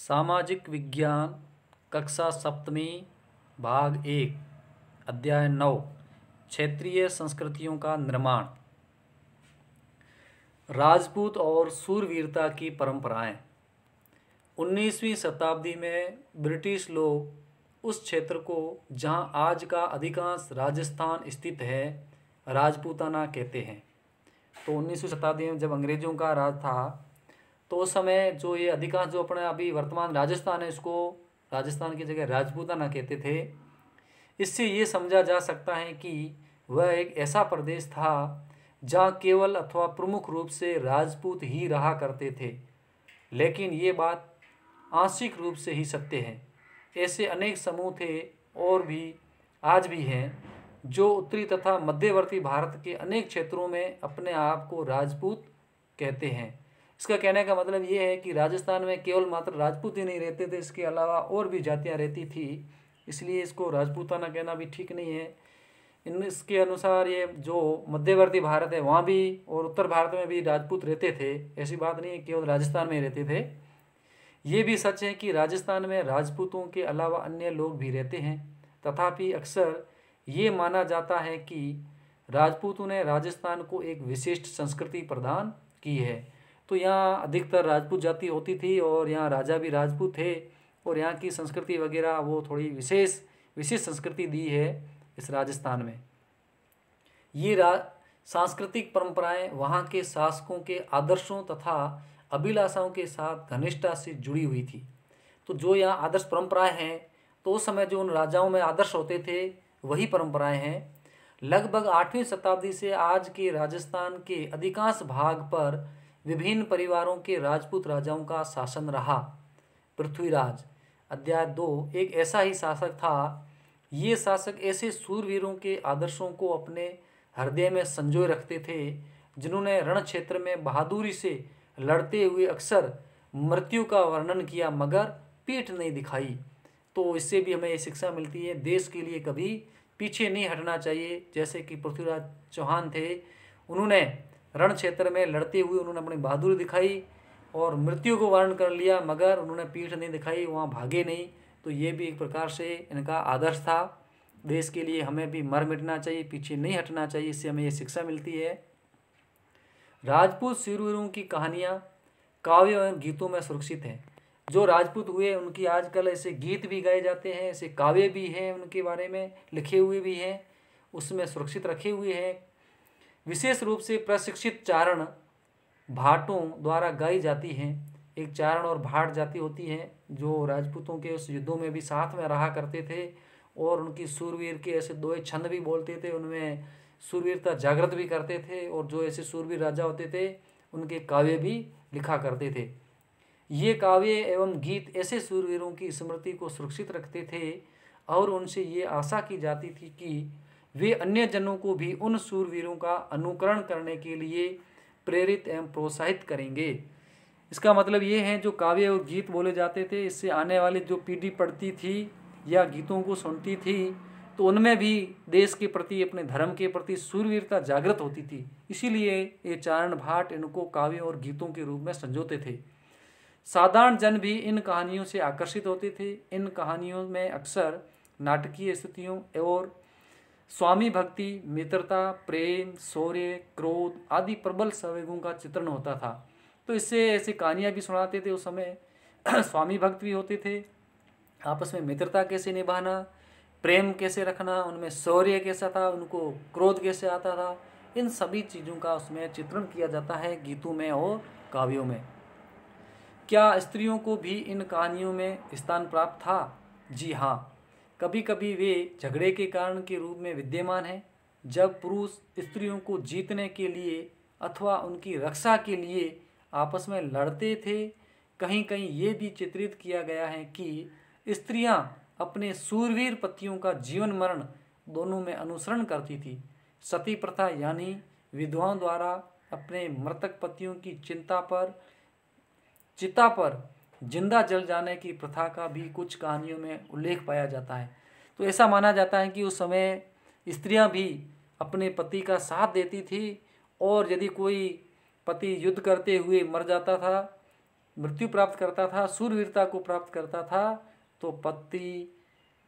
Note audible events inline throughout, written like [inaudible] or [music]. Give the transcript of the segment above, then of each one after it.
सामाजिक विज्ञान कक्षा सप्तमी भाग एक अध्याय नौ क्षेत्रीय संस्कृतियों का निर्माण राजपूत और सूरवीरता की परंपराएं उन्नीसवीं शताब्दी में ब्रिटिश लोग उस क्षेत्र को जहां आज का अधिकांश राजस्थान स्थित है राजपूताना कहते हैं तो उन्नीसवीं शताब्दी में जब अंग्रेज़ों का राज था तो उस समय जो ये अधिकांश जो अपने अभी वर्तमान राजस्थान है इसको राजस्थान की जगह राजपूताना कहते थे इससे ये समझा जा सकता है कि वह एक ऐसा प्रदेश था जहाँ केवल अथवा प्रमुख रूप से राजपूत ही रहा करते थे लेकिन ये बात आंशिक रूप से ही सत्य है ऐसे अनेक समूह थे और भी आज भी हैं जो उत्तरी तथा मध्यवर्ती भारत के अनेक क्षेत्रों में अपने आप को राजपूत कहते हैं इसका कहने का मतलब ये है कि राजस्थान में केवल मात्र राजपूत ही नहीं रहते थे इसके अलावा और भी जातियाँ रहती थी इसलिए इसको राजपूताना कहना भी ठीक नहीं है इन इसके अनुसार ये जो मध्यवर्ती भारत है वहाँ भी और उत्तर भारत में भी राजपूत रहते थे ऐसी बात नहीं है केवल राजस्थान में ही रहते थे ये भी सच है कि राजस्थान में राजपूतों के अलावा अन्य लोग भी रहते हैं तथापि अक्सर ये माना जाता है कि राजपूतों ने राजस्थान को एक विशिष्ट संस्कृति प्रदान की है तो यहाँ अधिकतर राजपूत जाति होती थी और यहाँ राजा भी राजपूत थे और यहाँ की संस्कृति वगैरह वो थोड़ी विशेष विशेष संस्कृति दी है इस राजस्थान में ये रा सांस्कृतिक परंपराएं वहाँ के शासकों के आदर्शों तथा अभिलाषाओं के साथ घनिष्ठता से जुड़ी हुई थी तो जो यहाँ आदर्श परंपराएं हैं तो उस समय जो उन राजाओं में आदर्श होते थे वही परंपराएं हैं लगभग आठवीं शताब्दी से आज के राजस्थान के अधिकांश भाग पर विभिन्न परिवारों के राजपूत राजाओं का शासन रहा पृथ्वीराज अध्याय दो एक ऐसा ही शासक था ये शासक ऐसे सूरवीरों के आदर्शों को अपने हृदय में संजोए रखते थे जिन्होंने रण क्षेत्र में बहादुरी से लड़ते हुए अक्सर मृत्यु का वर्णन किया मगर पीठ नहीं दिखाई तो इससे भी हमें ये शिक्षा मिलती है देश के लिए कभी पीछे नहीं हटना चाहिए जैसे कि पृथ्वीराज चौहान थे उन्होंने रण क्षेत्र में लड़ते हुए उन्होंने अपनी बहादुरी दिखाई और मृत्यु को वारण कर लिया मगर उन्होंने पीठ नहीं दिखाई वहाँ भागे नहीं तो ये भी एक प्रकार से इनका आदर्श था देश के लिए हमें भी मर मिटना चाहिए पीछे नहीं हटना चाहिए इससे हमें ये शिक्षा मिलती है राजपूत सिरवीरों की कहानियाँ काव्य एवं गीतों में सुरक्षित हैं जो राजपूत हुए उनकी आजकल ऐसे गीत भी गाए जाते हैं ऐसे काव्य भी हैं उनके बारे में लिखे हुए भी हैं उसमें सुरक्षित रखे हुए हैं विशेष रूप से प्रशिक्षित चारण भाटों द्वारा गाई जाती हैं एक चारण और भाट जाति होती है जो राजपूतों के उस युद्धों में भी साथ में रहा करते थे और उनकी सूरवीर के ऐसे दोए छंद भी बोलते थे उनमें सूरवीरता जागृत भी करते थे और जो ऐसे सूरवीर राजा होते थे उनके काव्य भी लिखा करते थे ये काव्य एवं गीत ऐसे सूरवीरों की स्मृति को सुरक्षित रखते थे और उनसे ये आशा की जाती थी कि वे अन्य जनों को भी उन सूरवीरों का अनुकरण करने के लिए प्रेरित एवं प्रोत्साहित करेंगे इसका मतलब ये है जो काव्य और गीत बोले जाते थे इससे आने वाली जो पीढ़ी पढ़ती थी या गीतों को सुनती थी तो उनमें भी देश के प्रति अपने धर्म के प्रति सूर्यवीरता जागृत होती थी इसीलिए ये चारण भाट इनको काव्य और गीतों के रूप में संजोते थे साधारण जन भी इन कहानियों से आकर्षित होते थे इन कहानियों में अक्सर नाटकीय स्थितियों और स्वामी भक्ति मित्रता प्रेम शौर्य क्रोध आदि प्रबल संवेगों का चित्रण होता था तो इससे ऐसी कहानियाँ भी सुनाते थे उस समय [clears throat] स्वामी भक्त भी होते थे आपस में मित्रता कैसे निभाना प्रेम कैसे रखना उनमें शौर्य कैसा था उनको क्रोध कैसे आता था इन सभी चीज़ों का उसमें चित्रण किया जाता है गीतों में और काव्यों में क्या स्त्रियों को भी इन कहानियों में स्थान प्राप्त था जी हाँ कभी कभी वे झगड़े के कारण के रूप में विद्यमान हैं जब पुरुष स्त्रियों को जीतने के लिए अथवा उनकी रक्षा के लिए आपस में लड़ते थे कहीं कहीं ये भी चित्रित किया गया है कि स्त्रियां अपने सूरवीर पतियों का जीवन मरण दोनों में अनुसरण करती थी सती प्रथा यानी विधवाओं द्वारा अपने मृतक पतियों की चिंता पर चिता पर जिंदा जल जाने की प्रथा का भी कुछ कहानियों में उल्लेख पाया जाता है तो ऐसा माना जाता है कि उस समय स्त्रियां भी अपने पति का साथ देती थी और यदि कोई पति युद्ध करते हुए मर जाता था मृत्यु प्राप्त करता था सूर्यवीरता को प्राप्त करता था तो पति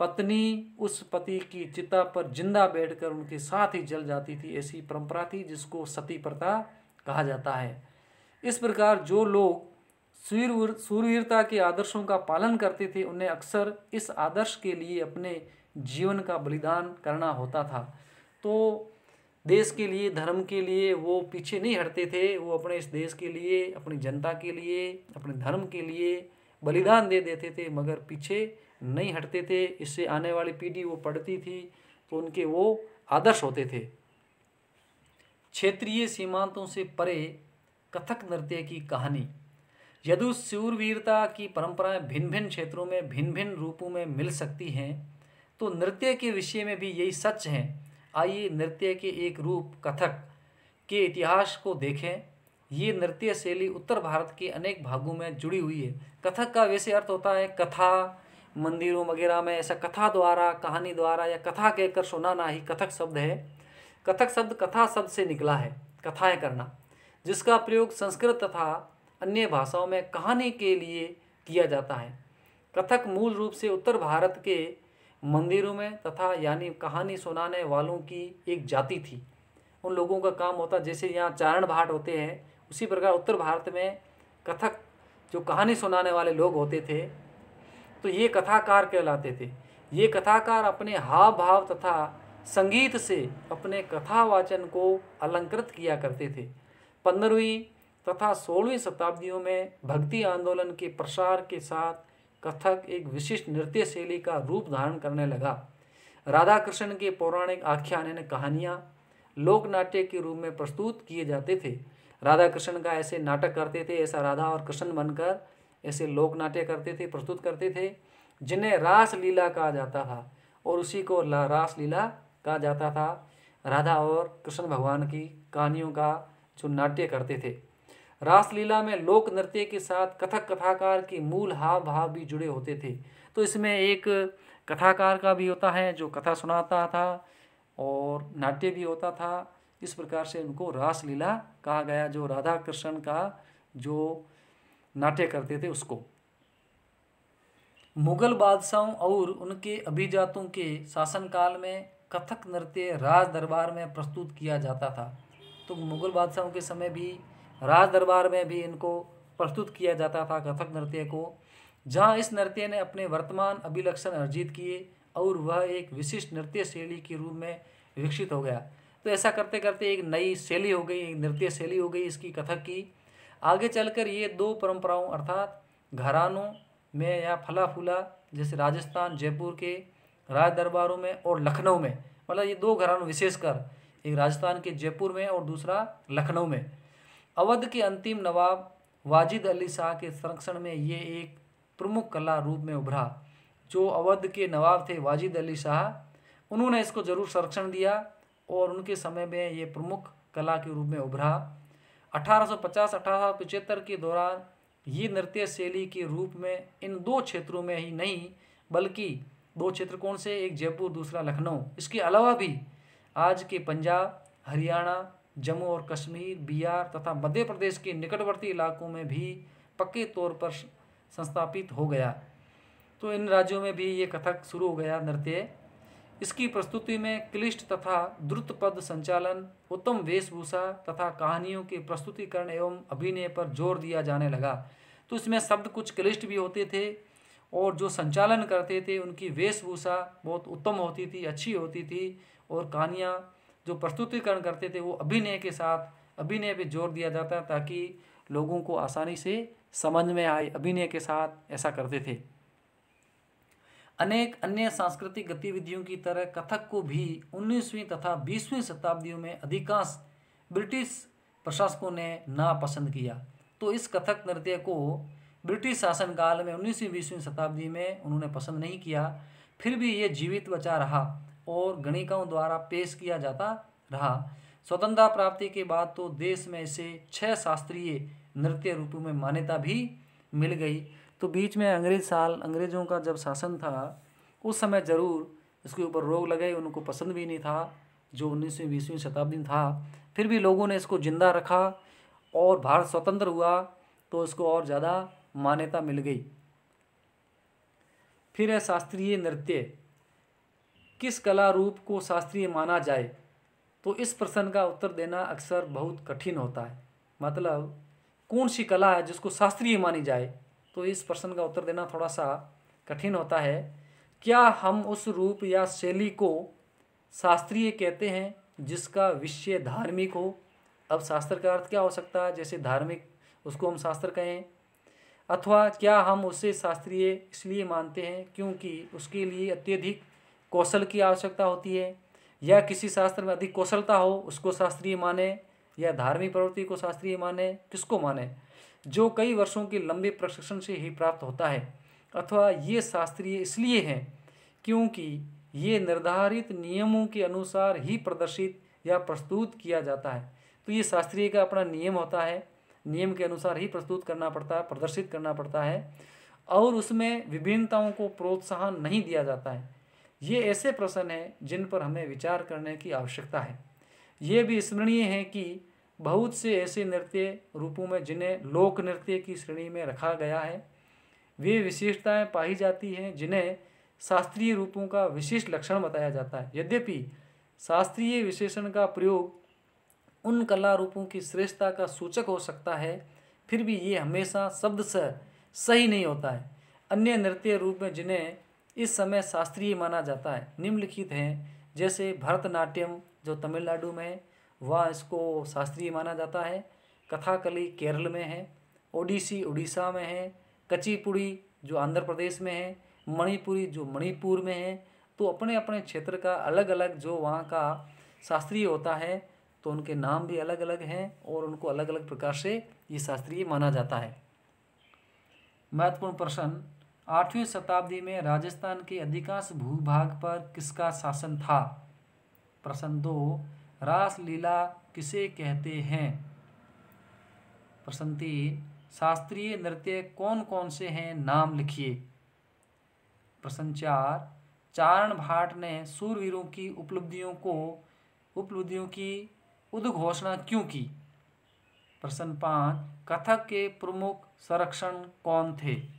पत्नी उस पति की चिता पर जिंदा बैठकर उनके साथ ही जल जाती थी ऐसी परंपरा थी जिसको सती प्रथा कहा जाता है इस प्रकार जो लोग सूरवीर सूरवीरता के आदर्शों का पालन करते थे उन्हें अक्सर इस आदर्श के लिए अपने जीवन का बलिदान करना होता था तो देश के लिए धर्म के लिए वो पीछे नहीं हटते थे वो अपने इस देश के लिए अपनी जनता के लिए अपने धर्म के लिए बलिदान दे देते थे मगर पीछे नहीं हटते थे इससे आने वाली पीढ़ी वो पढ़ती थी तो उनके वो आदर्श होते थे क्षेत्रीय सीमांतों से परे कथक नृत्य की कहानी यदि सूरवीरता की परंपराएं भिन्न भिन्न क्षेत्रों में भिन्न भिन्न रूपों में मिल सकती हैं तो नृत्य के विषय में भी यही सच है आइए नृत्य के एक रूप कथक के इतिहास को देखें ये नृत्य शैली उत्तर भारत के अनेक भागों में जुड़ी हुई है कथक का वैसे अर्थ होता है कथा मंदिरों वगैरह में ऐसा कथा द्वारा कहानी द्वारा या कथा कहकर सुनाना ही कथक शब्द है कथक शब्द कथा शब्द से निकला है कथाएं करना जिसका प्रयोग संस्कृत तथा अन्य भाषाओं में कहानी के लिए किया जाता है कथक मूल रूप से उत्तर भारत के मंदिरों में तथा यानी कहानी सुनाने वालों की एक जाति थी उन लोगों का काम होता जैसे यहाँ चारण भाट होते हैं उसी प्रकार उत्तर भारत में कथक जो कहानी सुनाने वाले लोग होते थे तो ये कथाकार कहलाते थे ये कथाकार अपने हाव भाव तथा संगीत से अपने कथावाचन को अलंकृत किया करते थे पंद्रहवीं तथा सोलहवीं शताब्दियों में भक्ति आंदोलन के प्रसार के साथ कथक एक विशिष्ट नृत्य शैली का रूप धारण करने लगा राधा कृष्ण के पौराणिक आख्यान यानी कहानियाँ लोक नाट्य के रूप में प्रस्तुत किए जाते थे राधा कृष्ण का ऐसे नाटक करते थे ऐसा राधा और कृष्ण बनकर ऐसे लोक नाट्य करते थे प्रस्तुत करते थे जिन्हें रास लीला कहा जाता था और उसी को रास लीला कहा जाता था राधा और कृष्ण भगवान की कहानियों का जो नाट्य करते थे रासलीला में लोक नृत्य के साथ कथक कथाकार के मूल हाव भाव भी जुड़े होते थे तो इसमें एक कथाकार का भी होता है जो कथा सुनाता था और नाट्य भी होता था इस प्रकार से उनको रासलीला कहा गया जो राधा कृष्ण का जो नाट्य करते थे उसको मुगल बादशाहों और उनके अभिजातों के शासनकाल में कथक नृत्य राज दरबार में प्रस्तुत किया जाता था तो मुगल बादशाहों के समय भी राज दरबार में भी इनको प्रस्तुत किया जाता था कथक नृत्य को जहाँ इस नृत्य ने अपने वर्तमान अभिलक्षण अर्जित किए और वह एक विशिष्ट नृत्य शैली के रूप में विकसित हो गया तो ऐसा करते करते एक नई शैली हो गई एक नृत्य शैली हो गई इसकी कथक की आगे चलकर ये दो परंपराओं अर्थात घरानों में या फला फूला जैसे राजस्थान जयपुर के राज दरबारों में और लखनऊ में मतलब ये दो घरानों विशेषकर एक राजस्थान के जयपुर में और दूसरा लखनऊ में अवध के अंतिम नवाब वाजिद अली शाह के संरक्षण में ये एक प्रमुख कला रूप में उभरा जो अवध के नवाब थे वाजिद अली शाह उन्होंने इसको ज़रूर संरक्षण दिया और उनके समय में ये प्रमुख कला के रूप में उभरा 1850-1875 के दौरान ये नृत्य शैली के रूप में इन दो क्षेत्रों में ही नहीं बल्कि दो क्षेत्र कौन से एक जयपुर दूसरा लखनऊ इसके अलावा भी आज के पंजाब हरियाणा जम्मू और कश्मीर बिहार तथा मध्य प्रदेश के निकटवर्ती इलाकों में भी पक्के तौर पर संस्थापित हो गया तो इन राज्यों में भी ये कथक शुरू हो गया नृत्य इसकी प्रस्तुति में क्लिष्ट तथा द्रुत पद संचालन उत्तम वेशभूषा तथा कहानियों के प्रस्तुतिकरण एवं अभिनय पर जोर दिया जाने लगा तो इसमें शब्द कुछ क्लिष्ट भी होते थे और जो संचालन करते थे उनकी वेशभूषा बहुत उत्तम होती थी अच्छी होती थी और कहानियाँ जो प्रस्तुतिकरण करते थे वो अभिनय के साथ अभिनय पे जोर दिया जाता ताकि लोगों को आसानी से समझ में आए अभिनय के साथ ऐसा करते थे अनेक अन्य सांस्कृतिक गतिविधियों की तरह कथक को भी 19वीं तथा 20वीं शताब्दियों में अधिकांश ब्रिटिश प्रशासकों ने नापसंद किया तो इस कथक नृत्य को ब्रिटिश शासनकाल में उन्नीसवीं बीसवीं शताब्दी में उन्होंने पसंद नहीं किया फिर भी ये जीवित बचा रहा और गणिकाओं द्वारा पेश किया जाता रहा स्वतंत्रता प्राप्ति के बाद तो देश में इसे छह शास्त्रीय नृत्य रूपों में मान्यता भी मिल गई तो बीच में अंग्रेज साल अंग्रेज़ों का जब शासन था उस समय ज़रूर इसके ऊपर रोग लगे उनको पसंद भी नहीं था जो उन्नीसवीं बीसवीं शताब्दी था फिर भी लोगों ने इसको ज़िंदा रखा और भारत स्वतंत्र हुआ तो इसको और ज़्यादा मान्यता मिल गई फिर है शास्त्रीय नृत्य किस कला रूप को शास्त्रीय माना जाए तो इस प्रश्न का उत्तर देना अक्सर बहुत कठिन होता है मतलब कौन सी कला है जिसको शास्त्रीय मानी जाए तो इस प्रश्न का उत्तर देना थोड़ा सा कठिन होता है क्या हम उस रूप या शैली को शास्त्रीय कहते हैं जिसका विषय धार्मिक हो अब शास्त्र का अर्थ क्या हो सकता है जैसे धार्मिक उसको हम शास्त्र कहें अथवा क्या हम उसे शास्त्रीय इसलिए मानते हैं क्योंकि उसके लिए अत्यधिक कौशल की आवश्यकता होती है या किसी शास्त्र में अधिक कौशलता हो उसको शास्त्रीय माने या धार्मिक प्रवृत्ति को शास्त्रीय माने किसको माने जो कई वर्षों की लंबे प्रशिक्षण से ही प्राप्त होता है अथवा ये शास्त्रीय इसलिए हैं क्योंकि ये निर्धारित नियमों के अनुसार ही प्रदर्शित या प्रस्तुत किया जाता है तो ये शास्त्रीय का अपना नियम होता है नियम के अनुसार ही प्रस्तुत करना पड़ता है प्रदर्शित करना पड़ता है और उसमें विभिन्नताओं को प्रोत्साहन नहीं दिया जाता है ये ऐसे प्रश्न हैं जिन पर हमें विचार करने की आवश्यकता है ये भी स्मरणीय है कि बहुत से ऐसे नृत्य रूपों में जिन्हें लोक नृत्य की श्रेणी में रखा गया है वे विशेषताएं पाई जाती हैं जिन्हें शास्त्रीय रूपों का विशिष्ट लक्षण बताया जाता है यद्यपि शास्त्रीय विशेषण का प्रयोग उन कला रूपों की श्रेष्ठता का सूचक हो सकता है फिर भी ये हमेशा शब्द से सही नहीं होता है अन्य नृत्य रूप में जिन्हें इस समय शास्त्रीय माना जाता है निम्नलिखित हैं जैसे भरतनाट्यम जो तमिलनाडु में है वह इसको शास्त्रीय माना जाता है कथाकली केरल में है ओडिसी उड़ीसा में है कचीपुड़ी जो आंध्र प्रदेश में है मणिपुरी जो मणिपुर में है तो अपने अपने क्षेत्र का अलग अलग जो वहाँ का शास्त्रीय होता है तो उनके नाम भी अलग अलग हैं और उनको अलग अलग प्रकार से ये शास्त्रीय माना जाता है महत्वपूर्ण प्रश्न आठवीं शताब्दी में राजस्थान के अधिकांश भूभाग पर किसका शासन था प्रश्न दो रासलीला किसे कहते हैं प्रश्न तीन शास्त्रीय नृत्य कौन कौन से हैं नाम लिखिए प्रश्न चार चारण भाट ने सूरवीरों की उपलब्धियों को उपलब्धियों की उद्घोषणा क्यों की प्रश्न पाँच कथक के प्रमुख संरक्षण कौन थे